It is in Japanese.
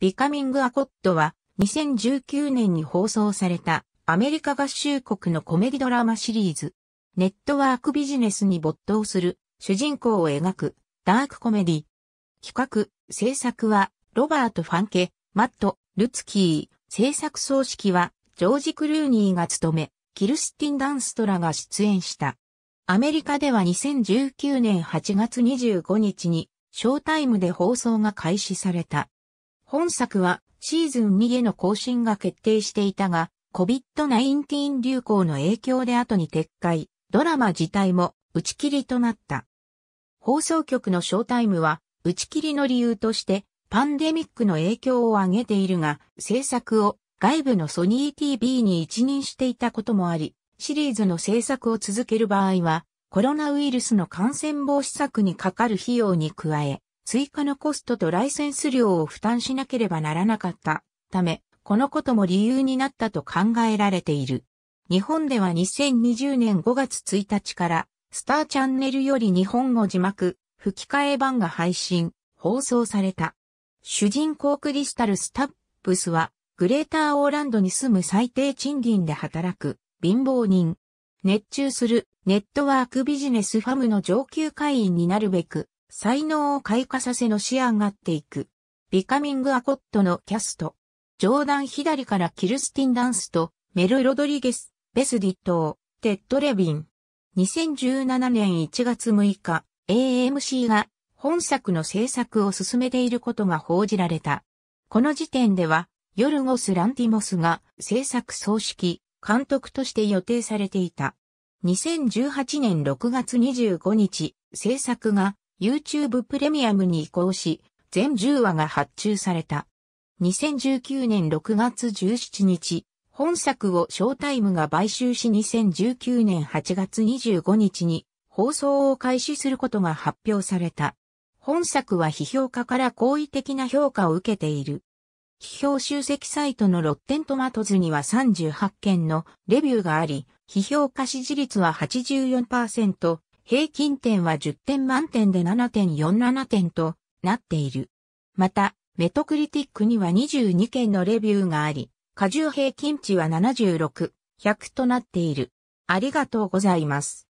ビカミング・アコットは2019年に放送されたアメリカ合衆国のコメディドラマシリーズ。ネットワークビジネスに没頭する主人公を描くダークコメディ。企画、制作はロバート・ファンケ、マット、ルツキー。制作総指揮はジョージ・クルーニーが務め、キルスティン・ダンストラが出演した。アメリカでは2019年8月25日にショータイムで放送が開始された。本作はシーズン2への更新が決定していたが、COVID-19 流行の影響で後に撤回、ドラマ自体も打ち切りとなった。放送局のショータイムは打ち切りの理由としてパンデミックの影響を挙げているが、制作を外部のソニー TV に一任していたこともあり、シリーズの制作を続ける場合は、コロナウイルスの感染防止策にかかる費用に加え、追加のコストとライセンス料を負担しなければならなかったため、このことも理由になったと考えられている。日本では2020年5月1日から、スターチャンネルより日本語字幕、吹き替え版が配信、放送された。主人公クリスタル・スタップスは、グレーターオーランドに住む最低賃金で働く、貧乏人。熱中する、ネットワークビジネスファムの上級会員になるべく、才能を開花させのし上がっていく。ビカミング・アコットのキャスト。ジョーダン左からキルスティン・ダンスとメル・ロドリゲス、ベスディットー、テッド・レビン。2017年1月6日、AMC が本作の制作を進めていることが報じられた。この時点では、ヨルゴス・ランティモスが制作総指揮、監督として予定されていた。2018年6月25日、制作が YouTube プレミアムに移行し、全10話が発注された。2019年6月17日、本作をショータイムが買収し2019年8月25日に放送を開始することが発表された。本作は批評家から好意的な評価を受けている。批評集積サイトのロッテントマトズには38件のレビューがあり、批評家支持率は84%、平均点は10点満点で7.47点となっている。また、メトクリティックには22件のレビューがあり、荷重平均値は76、100となっている。ありがとうございます。